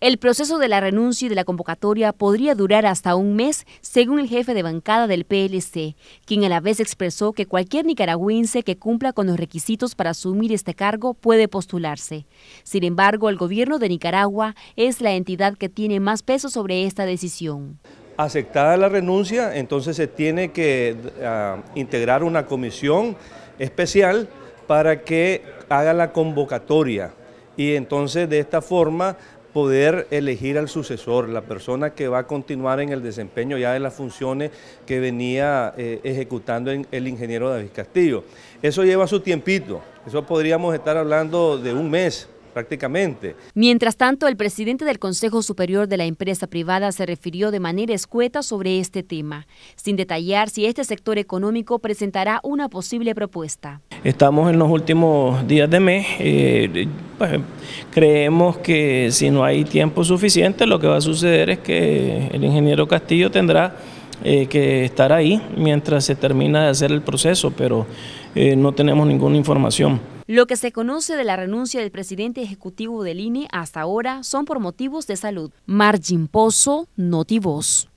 El proceso de la renuncia y de la convocatoria podría durar hasta un mes, según el jefe de bancada del PLC, quien a la vez expresó que cualquier nicaragüense que cumpla con los requisitos para asumir este cargo puede postularse. Sin embargo, el gobierno de Nicaragua es la entidad que tiene más peso sobre esta decisión. Aceptada la renuncia, entonces se tiene que ah, integrar una comisión especial para que haga la convocatoria y entonces de esta forma poder elegir al sucesor, la persona que va a continuar en el desempeño ya de las funciones que venía eh, ejecutando el ingeniero David Castillo. Eso lleva su tiempito, eso podríamos estar hablando de un mes prácticamente. Mientras tanto, el presidente del Consejo Superior de la Empresa Privada se refirió de manera escueta sobre este tema, sin detallar si este sector económico presentará una posible propuesta. Estamos en los últimos días de mes. Eh, pues, creemos que si no hay tiempo suficiente, lo que va a suceder es que el ingeniero Castillo tendrá eh, que estar ahí mientras se termina de hacer el proceso, pero eh, no tenemos ninguna información. Lo que se conoce de la renuncia del presidente ejecutivo del INE hasta ahora son por motivos de salud. Margin Pozo, Notivos.